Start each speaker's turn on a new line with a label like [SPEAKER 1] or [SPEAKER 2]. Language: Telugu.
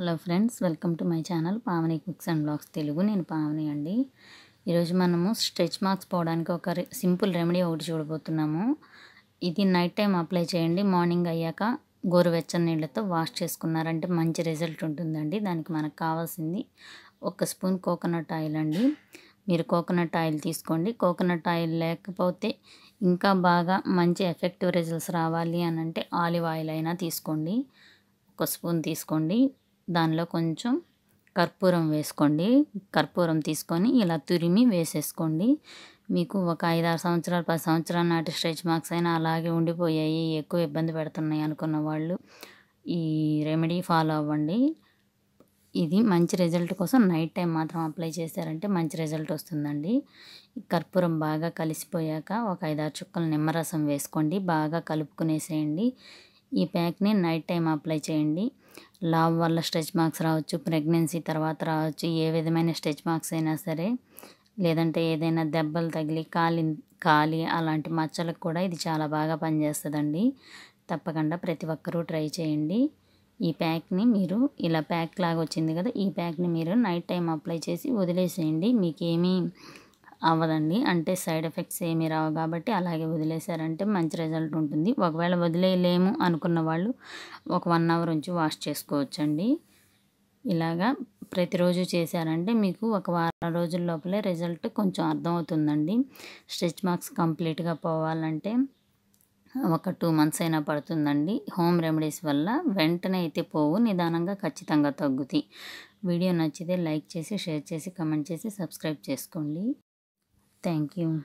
[SPEAKER 1] Hello friends welcome to my channel Pavani cooks and blogs Telugu నేను పావని అండి ఈరోజు మనము స్ట్రెచ్ మార్క్స్ పోవడానికి ఒక సింపుల్ రెమెడీ ఒకటి చూడబోతున్నాము ఇది నైట్ టైం అప్లై చేయండి మార్నింగ్ అయ్యాక గోరువెచ్చని నీళ్ళతో వాష్ చేసుకున్నారంటే మంచి రిజల్ట్ ఉంటుందండి దానికి మనకు కావాల్సింది ఒక స్పూన్ కోకోనట్ ఆయిల్ అండి మీరు కోకోనట్ ఆయిల్ తీసుకోండి కోకోనట్ ఆయిల్ లేకపోతే ఇంకా బాగా మంచి ఎఫెక్టివ్ రిజల్ట్స్ రావాలి అని అంటే ఆలివ్ ఆయిల్ అయినా తీసుకోండి ఒక స్పూన్ తీసుకోండి దానిలో కొంచెం కర్పూరం వేసుకోండి కర్పూరం తీసుకొని ఇలా తురిమి వేసేసుకోండి మీకు ఒక ఐదు ఆరు సంవత్సరాలు పది సంవత్సరాల నాటి స్ట్రెచ్ మార్క్స్ అయినా అలాగే ఉండిపోయాయి ఎక్కువ ఇబ్బంది పెడుతున్నాయి అనుకున్న వాళ్ళు ఈ రెమెడీ ఫాలో అవ్వండి ఇది మంచి రిజల్ట్ కోసం నైట్ టైం మాత్రం అప్లై చేశారంటే మంచి రిజల్ట్ వస్తుందండి కర్పూరం బాగా కలిసిపోయాక ఒక ఐదారు చుక్కలు నిమ్మరసం వేసుకోండి బాగా కలుపుకునేసేయండి ఈ ప్యాక్ని నైట్ టైం అప్లై చేయండి లావ్ వల్ల స్ట్రెచ్ మార్క్స్ రావచ్చు ప్రెగ్నెన్సీ తర్వాత రావచ్చు ఏ విధమైన స్ట్రెచ్ మార్క్స్ అయినా సరే లేదంటే ఏదైనా దెబ్బలు తగిలి కాలి కాలి అలాంటి మచ్చలకు కూడా ఇది చాలా బాగా పనిచేస్తుందండి తప్పకుండా ప్రతి ఒక్కరూ ట్రై చేయండి ఈ ప్యాక్ని మీరు ఇలా ప్యాక్ లాగా వచ్చింది కదా ఈ ప్యాక్ని మీరు నైట్ టైం అప్లై చేసి వదిలేసేయండి మీకేమీ అవ్వదండి అంటే సైడ్ ఎఫెక్ట్స్ ఏమీ రావు కాబట్టి అలాగే వదిలేశారంటే మంచి రిజల్ట్ ఉంటుంది ఒకవేళ వదిలేయలేము అనుకున్న వాళ్ళు ఒక వన్ అవర్ ఉంచి వాష్ చేసుకోవచ్చండి ఇలాగా ప్రతిరోజు చేశారంటే మీకు ఒక వారం రోజుల లోపలే రిజల్ట్ కొంచెం అర్థమవుతుందండి స్టిచ్ మార్క్స్ కంప్లీట్గా పోవాలంటే ఒక టూ మంత్స్ అయినా పడుతుందండి హోమ్ రెమెడీస్ వల్ల వెంటనే అయితే పోవు నిదానంగా ఖచ్చితంగా తగ్గుతాయి వీడియో నచ్చితే లైక్ చేసి షేర్ చేసి కమెంట్ చేసి సబ్స్క్రైబ్ చేసుకోండి Thank you.